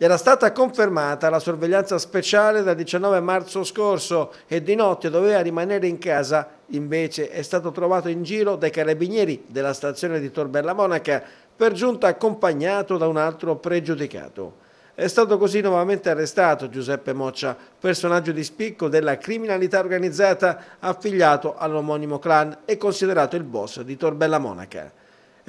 Gli era stata confermata la sorveglianza speciale dal 19 marzo scorso e di notte doveva rimanere in casa. Invece è stato trovato in giro dai carabinieri della stazione di Torbella Monaca, per giunta accompagnato da un altro pregiudicato. È stato così nuovamente arrestato Giuseppe Moccia, personaggio di spicco della criminalità organizzata affiliato all'omonimo clan e considerato il boss di Torbella Monaca.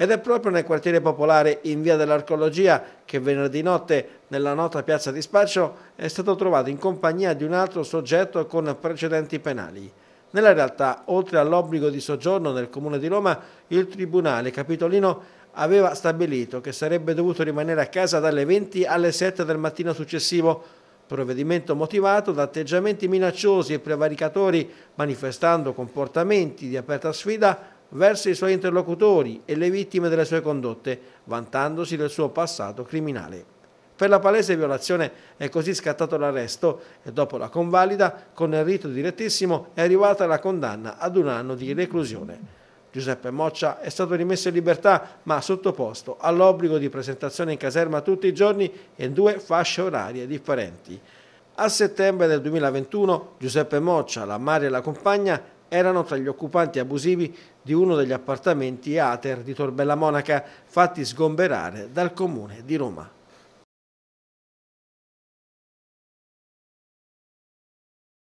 Ed è proprio nel quartiere popolare in via dell'Arcologia che venerdì notte nella nota piazza di Spaccio è stato trovato in compagnia di un altro soggetto con precedenti penali. Nella realtà, oltre all'obbligo di soggiorno nel Comune di Roma, il Tribunale Capitolino aveva stabilito che sarebbe dovuto rimanere a casa dalle 20 alle 7 del mattino successivo, provvedimento motivato da atteggiamenti minacciosi e prevaricatori, manifestando comportamenti di aperta sfida verso i suoi interlocutori e le vittime delle sue condotte, vantandosi del suo passato criminale. Per la palese violazione è così scattato l'arresto e dopo la convalida, con il rito direttissimo, è arrivata la condanna ad un anno di reclusione. Giuseppe Moccia è stato rimesso in libertà ma sottoposto all'obbligo di presentazione in caserma tutti i giorni in due fasce orarie differenti. A settembre del 2021 Giuseppe Moccia, la madre e la compagna erano tra gli occupanti abusivi di uno degli appartamenti ATER di Torbella Monaca fatti sgomberare dal comune di Roma.